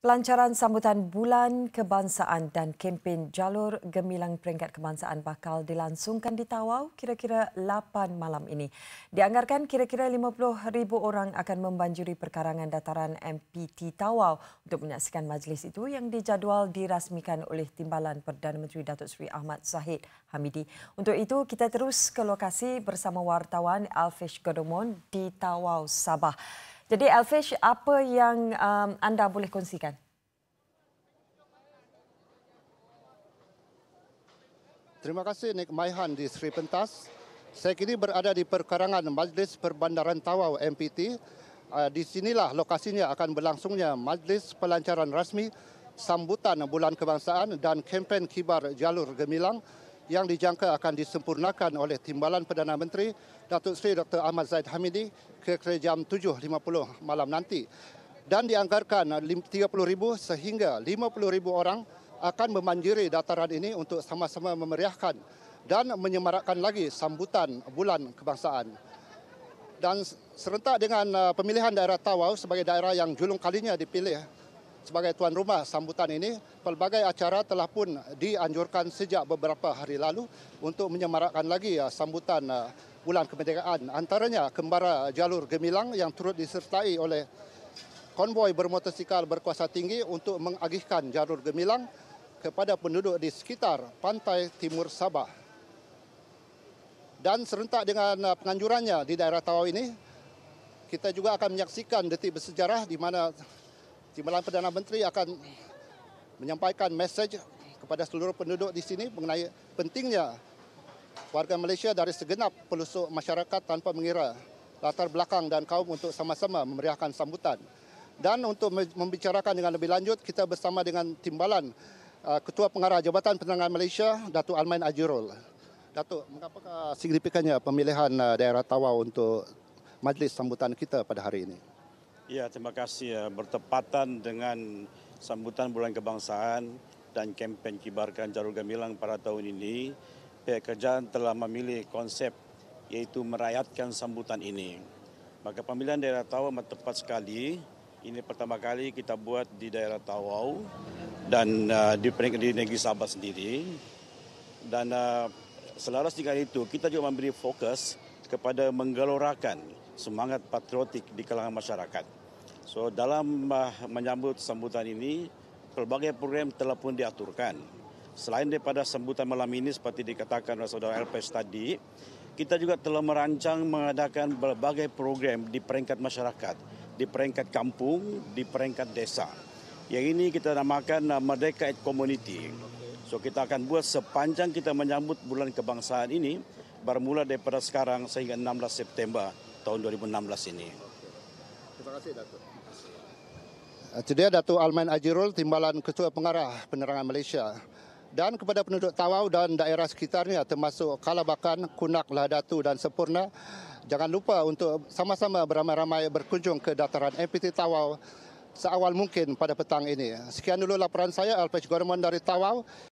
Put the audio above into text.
Pelancaran sambutan Bulan Kebangsaan dan kempen Jalur Gemilang Peringkat Kebangsaan bakal dilangsungkan di Tawau kira-kira 8 malam ini. Dianggarkan kira-kira 50,000 orang akan membanjuri perkarangan dataran MPT Tawau untuk menyaksikan majlis itu yang dijadual dirasmikan oleh Timbalan Perdana Menteri Datuk Seri Ahmad Zahid Hamidi. Untuk itu, kita terus ke lokasi bersama wartawan Alfish Godomon di Tawau, Sabah. Jadi Elfish, apa yang um, anda boleh kongsikan? Terima kasih Nik Maihan di Sri Pentas. Saya kini berada di perkarangan Majlis Perbandaran Tawau MPT. Ah, di sinilah lokasinya akan berlangsungnya Majlis Pelancaran Rasmi Sambutan Bulan Kebangsaan dan Kempen Kibar Jalur Gemilang yang dijangka akan disempurnakan oleh Timbalan Perdana Menteri Datuk Seri Dr. Ahmad Zaid Hamidi ke kira jam 7.50 malam nanti. Dan dianggarkan 30,000 sehingga 50,000 orang akan memanjiri dataran ini untuk sama-sama memeriahkan dan menyemarakkan lagi sambutan bulan kebangsaan. Dan serentak dengan uh, pemilihan daerah Tawau sebagai daerah yang julung kalinya dipilih sebagai tuan rumah sambutan ini, pelbagai acara telah pun dianjurkan sejak beberapa hari lalu untuk menyemarakkan lagi uh, sambutan bulan uh, kemerdekaan. Antaranya kembara jalur Gemilang yang turut disertai oleh konvoy bermotosikal berkuasa tinggi untuk mengagihkan jalur Gemilang kepada penduduk di sekitar pantai timur Sabah. Dan serentak dengan uh, penganjurannya di daerah Tawau ini, kita juga akan menyaksikan detik bersejarah di mana Timbalan Perdana Menteri akan menyampaikan mesej kepada seluruh penduduk di sini mengenai pentingnya warga Malaysia dari segenap pelusuk masyarakat tanpa mengira latar belakang dan kaum untuk sama-sama memeriahkan sambutan. Dan untuk membicarakan dengan lebih lanjut, kita bersama dengan Timbalan uh, Ketua Pengarah Jabatan Penerangan Malaysia, Datuk Almain Ajirul. Datuk, mengapakah signifikannya pemilihan uh, daerah Tawau untuk majlis sambutan kita pada hari ini? Ya, terima kasih. Ya. Bertepatan dengan sambutan bulan kebangsaan dan kempen kibarkan Jarul Gemilang pada tahun ini, pihak kerajaan telah memilih konsep yaitu merayatkan sambutan ini. Maka pemilihan daerah Tawau amat tepat sekali. Ini pertama kali kita buat di daerah Tawau dan uh, di peringkat di negeri Sabah sendiri. Dan uh, selaras dengan itu, kita juga memberi fokus kepada menggelorakan semangat patriotik di kalangan masyarakat. So dalam uh, menyambut sambutan ini, pelbagai program telah pun diaturkan. Selain daripada sambutan malam ini seperti dikatakan oleh saudara LPS tadi, kita juga telah merancang mengadakan pelbagai program di peringkat masyarakat, di peringkat kampung, di peringkat desa. Yang ini kita namakan uh, Merdeka at Community. So kita akan buat sepanjang kita menyambut bulan kebangsaan ini bermula daripada sekarang sehingga 16 September tahun 2016 ini. Terima kasih Datuk. Itu dia Datuk Almain Ajirul, Timbalan Ketua Pengarah Penerangan Malaysia. Dan kepada penduduk Tawau dan daerah sekitarnya termasuk Kalabakan, Kunak, Lahadatu dan Sempurna, jangan lupa untuk sama-sama beramai-ramai berkunjung ke dataran MPT Tawau seawal mungkin pada petang ini. Sekian dulu laporan saya, Alpej Gorman dari Tawau.